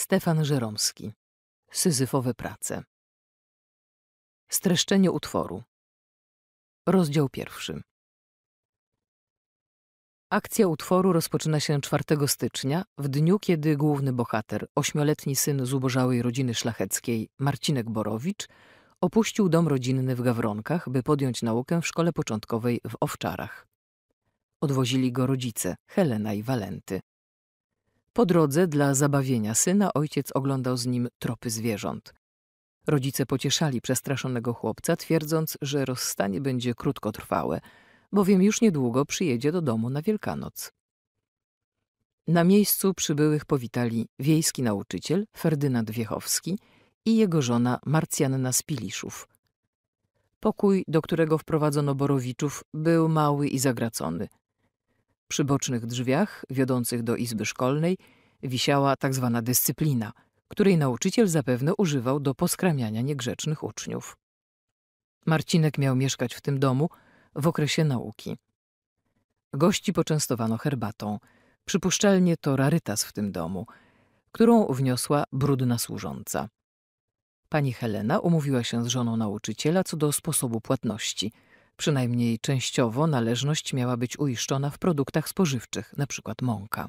Stefan Żeromski. Syzyfowe prace. Streszczenie utworu. Rozdział pierwszy. Akcja utworu rozpoczyna się 4 stycznia, w dniu, kiedy główny bohater, ośmioletni syn zubożałej rodziny szlacheckiej, Marcinek Borowicz, opuścił dom rodzinny w Gawronkach, by podjąć naukę w szkole początkowej w Owczarach. Odwozili go rodzice, Helena i Walenty. Po drodze dla zabawienia syna ojciec oglądał z nim tropy zwierząt. Rodzice pocieszali przestraszonego chłopca, twierdząc, że rozstanie będzie krótkotrwałe, bowiem już niedługo przyjedzie do domu na Wielkanoc. Na miejscu przybyłych powitali wiejski nauczyciel Ferdynand Wiechowski i jego żona Marcjanna Spiliszów. Pokój, do którego wprowadzono Borowiczów, był mały i zagracony, przy bocznych drzwiach wiodących do izby szkolnej wisiała tak zwana dyscyplina, której nauczyciel zapewne używał do poskramiania niegrzecznych uczniów. Marcinek miał mieszkać w tym domu w okresie nauki. Gości poczęstowano herbatą, przypuszczalnie to rarytas w tym domu, którą wniosła brudna służąca. Pani Helena umówiła się z żoną nauczyciela co do sposobu płatności – Przynajmniej częściowo należność miała być uiszczona w produktach spożywczych, np. mąka.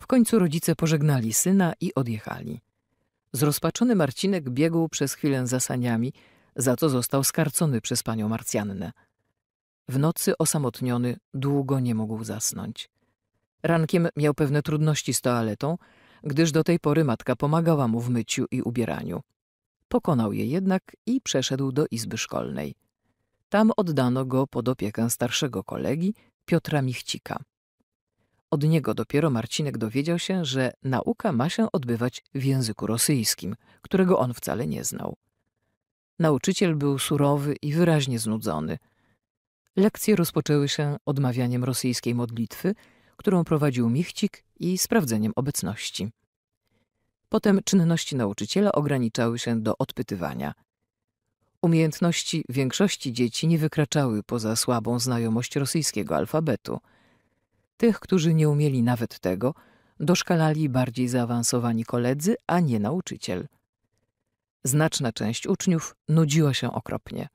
W końcu rodzice pożegnali syna i odjechali. Zrozpaczony Marcinek biegł przez chwilę za saniami, za co został skarcony przez panią Marcjannę. W nocy osamotniony długo nie mógł zasnąć. Rankiem miał pewne trudności z toaletą, gdyż do tej pory matka pomagała mu w myciu i ubieraniu. Pokonał je jednak i przeszedł do izby szkolnej. Tam oddano go pod opiekę starszego kolegi Piotra Michcika. Od niego dopiero Marcinek dowiedział się, że nauka ma się odbywać w języku rosyjskim, którego on wcale nie znał. Nauczyciel był surowy i wyraźnie znudzony. Lekcje rozpoczęły się odmawianiem rosyjskiej modlitwy, którą prowadził Michcik i sprawdzeniem obecności. Potem czynności nauczyciela ograniczały się do odpytywania – Umiejętności większości dzieci nie wykraczały poza słabą znajomość rosyjskiego alfabetu. Tych, którzy nie umieli nawet tego, doszkalali bardziej zaawansowani koledzy, a nie nauczyciel. Znaczna część uczniów nudziła się okropnie.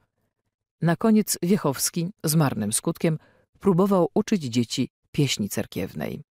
Na koniec Wiechowski z marnym skutkiem próbował uczyć dzieci pieśni cerkiewnej.